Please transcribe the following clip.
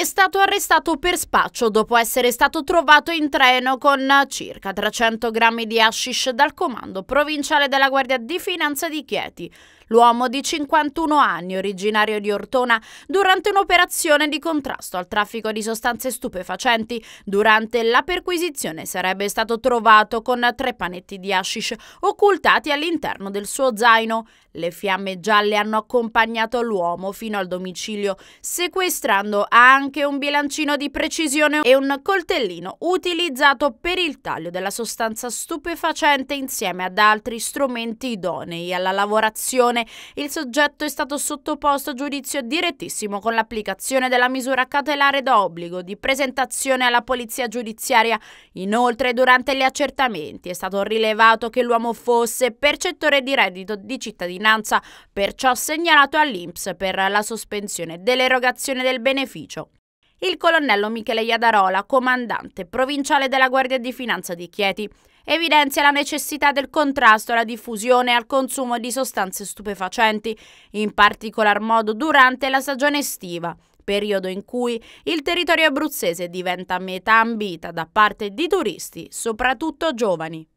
è stato arrestato per spaccio dopo essere stato trovato in treno con circa 300 grammi di hashish dal comando provinciale della Guardia di Finanza di Chieti. L'uomo di 51 anni, originario di Ortona, durante un'operazione di contrasto al traffico di sostanze stupefacenti, durante la perquisizione sarebbe stato trovato con tre panetti di hashish occultati all'interno del suo zaino. Le fiamme gialle hanno accompagnato l'uomo fino al domicilio, sequestrando anche anche un bilancino di precisione e un coltellino utilizzato per il taglio della sostanza stupefacente insieme ad altri strumenti idonei alla lavorazione. Il soggetto è stato sottoposto a giudizio direttissimo con l'applicazione della misura cautelare d'obbligo di presentazione alla polizia giudiziaria. Inoltre, durante gli accertamenti è stato rilevato che l'uomo fosse percettore di reddito di cittadinanza, perciò segnalato all'INPS per la sospensione dell'erogazione del beneficio il colonnello Michele Iadarola, comandante provinciale della Guardia di Finanza di Chieti, evidenzia la necessità del contrasto alla diffusione e al consumo di sostanze stupefacenti, in particolar modo durante la stagione estiva, periodo in cui il territorio abruzzese diventa metà ambita da parte di turisti, soprattutto giovani.